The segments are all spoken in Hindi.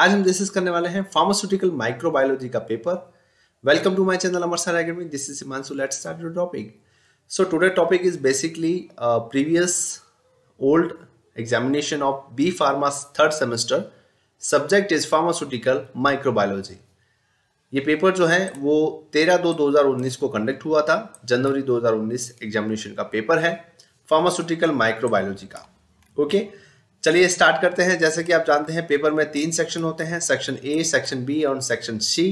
आज हम डिस्कस करने वाले हैं फार्मास्यूटिकल माइक्रोबायोलॉजी का paper welcome to my channel Amar sir academy this is Himanshu let's start your topic so today topic is basically previous old examination of B pharma third semester subject is pharmaceutical microbiology ये पेपर जो है वो तेरह दो 2019 को कंडक्ट हुआ था जनवरी 2019 एग्जामिनेशन का पेपर है फार्मास्यूटिकल माइक्रोबायोलॉजी का ओके okay? चलिए स्टार्ट करते हैं जैसे कि आप जानते हैं पेपर में तीन सेक्शन होते हैं सेक्शन ए सेक्शन बी और सेक्शन सी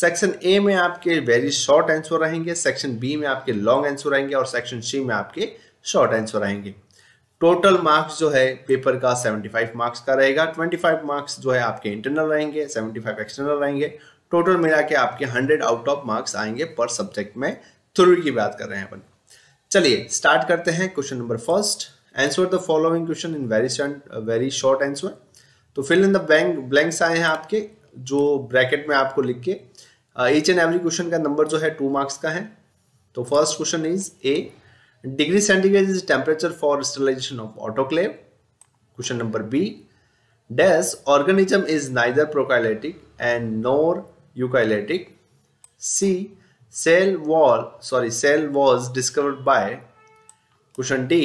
सेक्शन ए में आपके वेरी शॉर्ट आंसर रहेंगे सेक्शन बी में आपके लॉन्ग आंसर आएंगे और सेक्शन सी में आपके शॉर्ट आंसर आएंगे टोटल मार्क्स जो है पेपर का 75 मार्क्स का रहेगा 25 मार्क्स जो है आपके इंटरनल रहेंगे 75 एक्सटर्नल रहेंगे टोटल मिला के आपके 100 आउट ऑफ मार्क्स आएंगे पर सब्जेक्ट में थ्रू की बात कर रहे हैं अपन चलिए स्टार्ट करते हैं question number first answer the following question in very very short answer तो fill in the blank blanks आए हैं आपके जो ब्रैकेट में आपको लिख के ईच एंड एवरी क्वेश्चन का नंबर जो है टू मार्क्स का है तो first question is A degree centigrade is temperature for sterilization of autoclave question number B dash organism is neither prokaryotic and nor eukaryotic C cell wall sorry cell was discovered by question D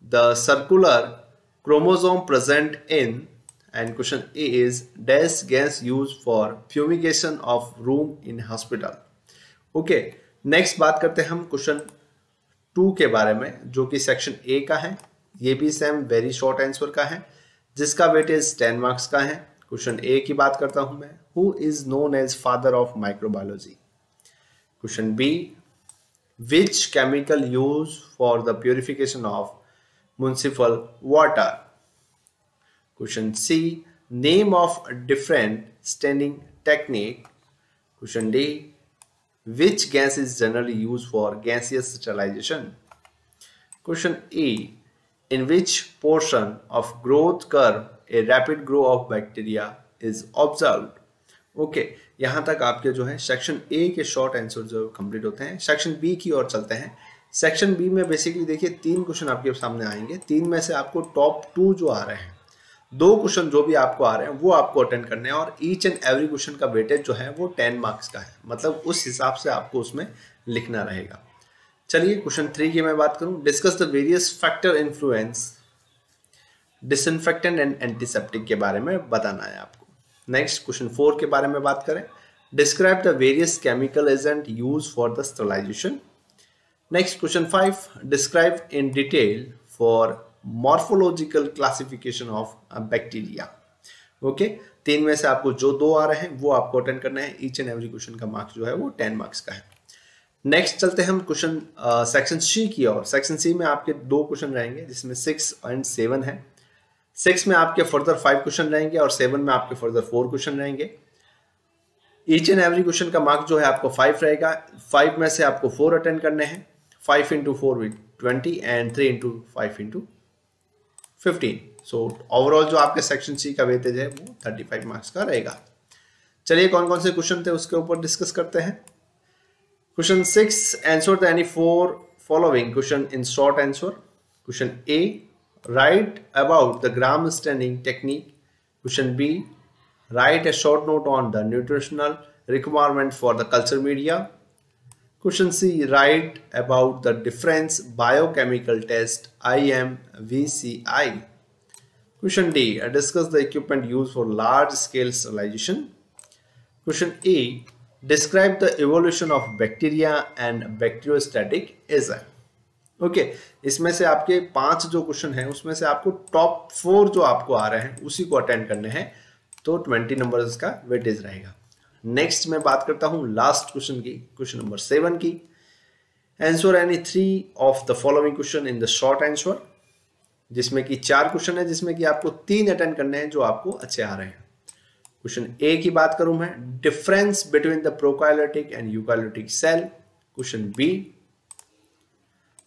the circular chromosome present in and question A is dash gas used for fumigation of room in hospital. Okay, next बात करते हैं हम क्वेश्चन टू के बारे में जो कि सेक्शन ए का है ये भी सेम वेरी शॉर्ट आंसर का है जिसका वेटेज टेन मार्क्स का है क्वेश्चन ए की बात करता हूं मैं who is known as father of microbiology question B which chemical use for the purification of municipal water. Question C. Name of a different standing technique. Question D. Which gas is generally used for gaseous sterilization? Question E. In which portion of growth curve a rapid growth of bacteria is observed? Okay okay, यहाँ तक आपके जो है सेक्शन ए के शॉर्ट आंसर जो कंप्लीट होते हैं सेक्शन बी की ओर चलते हैं सेक्शन बी में बेसिकली देखिए तीन क्वेश्चन आपके सामने आएंगे तीन में से आपको टॉप टू जो आ रहे हैं दो क्वेश्चन जो भी आपको आ रहे हैं वो आपको अटेंड करने हैं और ईच एंड एवरी क्वेश्चन का वेटेज जो है वो टेन मार्क्स का है मतलब उस हिसाब से आपको उसमें लिखना रहेगा चलिए क्वेश्चन थ्री की मैं बात करूं discuss the various factor influence disinfectant and antiseptic के बारे में बताना है आपको नेक्स्ट क्वेश्चन फोर के बारे में बात करें describe the various chemical agent use for the sterilization Next question 5 describe in detail for morphological classification of bacteria. Okay, तीन में से आपको जो दो आ रहे हैं वो आपको अटेंड करना है ईच एंड एवरी क्वेश्चन का मार्क्स जो है वो टेन मार्क्स का है नेक्स्ट चलते हैं हम क्वेश्चन सेक्शन सी की और सेक्शन सी में आपके दो क्वेश्चन रहेंगे जिसमें सिक्स एंड सेवन है सिक्स में आपके फर्दर फाइव क्वेश्चन रहेंगे और सेवन में आपके फर्दर फोर क्वेश्चन रहेंगे ईच एंड एवरी क्वेश्चन का मार्क्स जो है आपको फाइव रहेगा फाइव में से आपको फोर अटेंड करने हैं 5 into 4 with 20 and 3 into 5 into 15 so so, overall जो आपके सेक्शन सी का वेटेज है वो 35 मार्क्स का रहेगा चलिए कौन कौन से क्वेश्चन थे उसके ऊपर डिस्कस करते हैं question six answer the any four following question in short answer question A write about the gram standing technique question B write a short note on the nutritional requirement for the culture media question C write about the difference biochemical test I M V C I question D discuss the equipment use for large scale sterilization question A describe the evolution of bacteria and bacteriostatic enzyme okay इसमें से आपके पांच जो क्वेश्चन है उसमें से आपको टॉप फोर जो आपको आ रहे हैं उसी को अटेंड करने हैं तो ट्वेंटी नंबर का वेटेज रहेगा नेक्स्ट मैं बात करता हूं लास्ट क्वेश्चन की क्वेश्चन नंबर सेवन की answer any three of the following question in the short answer जिसमें कि चार क्वेश्चन है जिसमें कि आपको तीन अटेंड करने हैं जो आपको अच्छे आ रहे हैं क्वेश्चन ए की बात करूं मैं difference between the prokaryotic and eukaryotic cell question B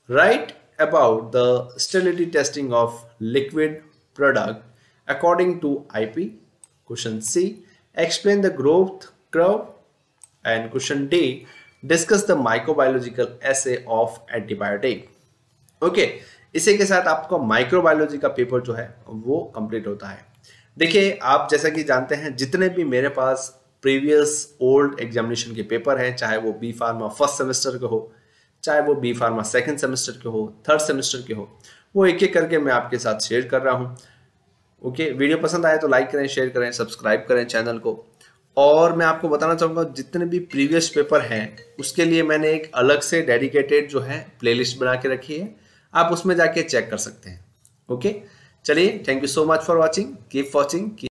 write about the sterility testing of liquid product according to IP question C explain the growth Crow. And question D, discuss the microbiological assay of antibiotic okay इसी के साथ आपका माइक्रोबायोलॉजी का पेपर जो है वो कंप्लीट होता है देखिए आप जैसा कि जानते हैं जितने भी मेरे पास प्रीवियस ओल्ड एग्जामिनेशन के पेपर हैं चाहे वो बी फार्मा फर्स्ट सेमेस्टर के हो चाहे वो बी फार्मा सेकेंड सेमेस्टर के हो थर्ड सेमेस्टर के हो वो एक एक करके मैं आपके साथ शेयर कर रहा हूँ ओके okay, वीडियो पसंद आए तो लाइक करें शेयर करें सब्सक्राइब करें चैनल को और मैं आपको बताना चाहूँगा जितने भी प्रीवियस पेपर हैं उसके लिए मैंने एक अलग से डेडिकेटेड जो है प्लेलिस्ट बना के रखी है आप उसमें जाके चेक कर सकते हैं ओके चलिए thank you so much for watching keep watching